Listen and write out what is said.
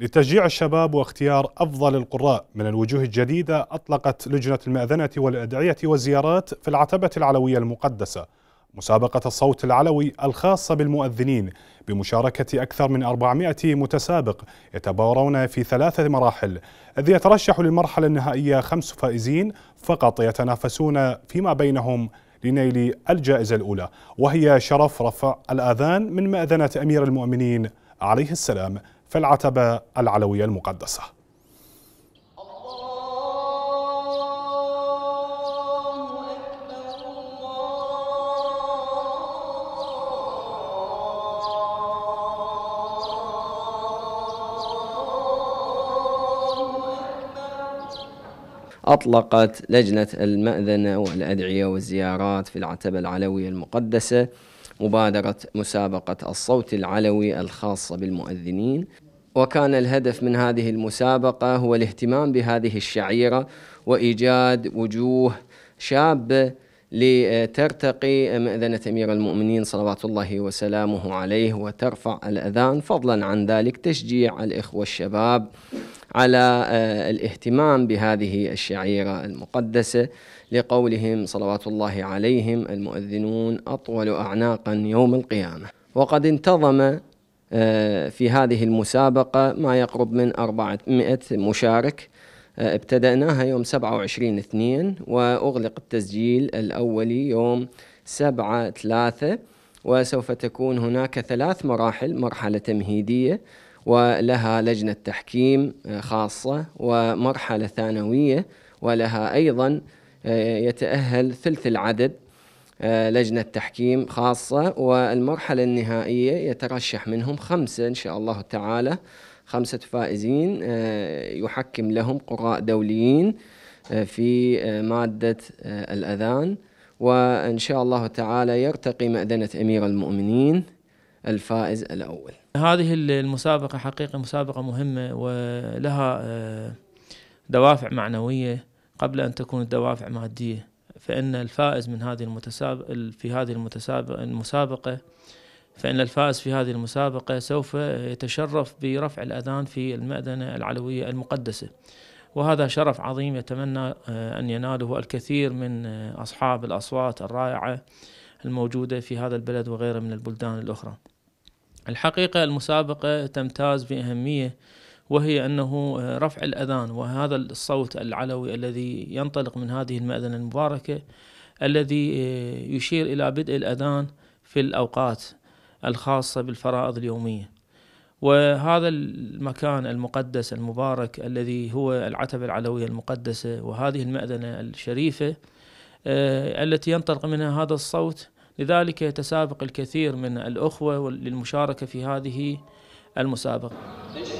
لتشجيع الشباب واختيار أفضل القراء من الوجوه الجديدة أطلقت لجنة المأذنة والأدعية والزيارات في العتبة العلوية المقدسة مسابقة الصوت العلوي الخاصة بالمؤذنين بمشاركة أكثر من 400 متسابق يتبارون في ثلاثة مراحل إذ يترشح للمرحلة النهائية خمس فائزين فقط يتنافسون فيما بينهم لنيل الجائزة الأولى وهي شرف رفع الآذان من مأذنة أمير المؤمنين عليه السلام في العتبة العلوية المقدسة أطلقت لجنة المأذنة والأدعية والزيارات في العتبة العلوية المقدسة مبادرة مسابقة الصوت العلوي الخاصة بالمؤذنين وكان الهدف من هذه المسابقة هو الاهتمام بهذه الشعيرة وإيجاد وجوه شابة لترتقي مأذنة أمير المؤمنين صلوات الله وسلامه عليه وترفع الأذان فضلا عن ذلك تشجيع الإخوة الشباب على آه، الاهتمام بهذه الشعيرة المقدسة لقولهم صلوات الله عليهم المؤذنون أطول أعناقا يوم القيامة وقد انتظم آه، في هذه المسابقة ما يقرب من 400 مشارك آه، ابتدأناها يوم 27 اثنين وأغلق التسجيل الأولي يوم 7 3 وسوف تكون هناك ثلاث مراحل مرحلة تمهيدية ولها لجنة تحكيم آه، خاصة ومرحلة ثانوية ولها أيضا آه، يتأهل ثلث العدد آه، لجنة تحكيم خاصة والمرحلة النهائية يترشح منهم خمسة إن شاء الله تعالى خمسة فائزين يحكم لهم قراء دوليين في مادة الأذان وإن شاء الله تعالى يرتقي مأذنة أمير المؤمنين الفائز الأول هذه المسابقة حقيقة مسابقة مهمة ولها آه، دوافع معنوية قبل أن تكون الدوافع مادية فإن الفائز من هذه المتسابقة في هذه المتسابقة المسابقة فإن الفائز في هذه المسابقة سوف يتشرف برفع الأذان في المأذنة العلوية المقدسة وهذا شرف عظيم يتمنى آه، أن يناله الكثير من آه، أصحاب الأصوات الرائعة الموجودة في هذا البلد وغيره من البلدان الأخرى الحقيقة المسابقة تمتاز بأهمية وهي أنه آه، رفع الأذان وهذا الصوت العلوي الذي ينطلق من هذه المأذنة المباركة الذي آه، يشير إلى بدء الأذان في الأوقات الخاصة بالفرائض اليومية وهذا المكان المقدس المبارك الذي هو العتبة العلوية المقدسة وهذه المأذنة الشريفة آه، التي ينطلق منها هذا الصوت لذلك يتسابق الكثير من الأخوة للمشاركة في هذه المسابقة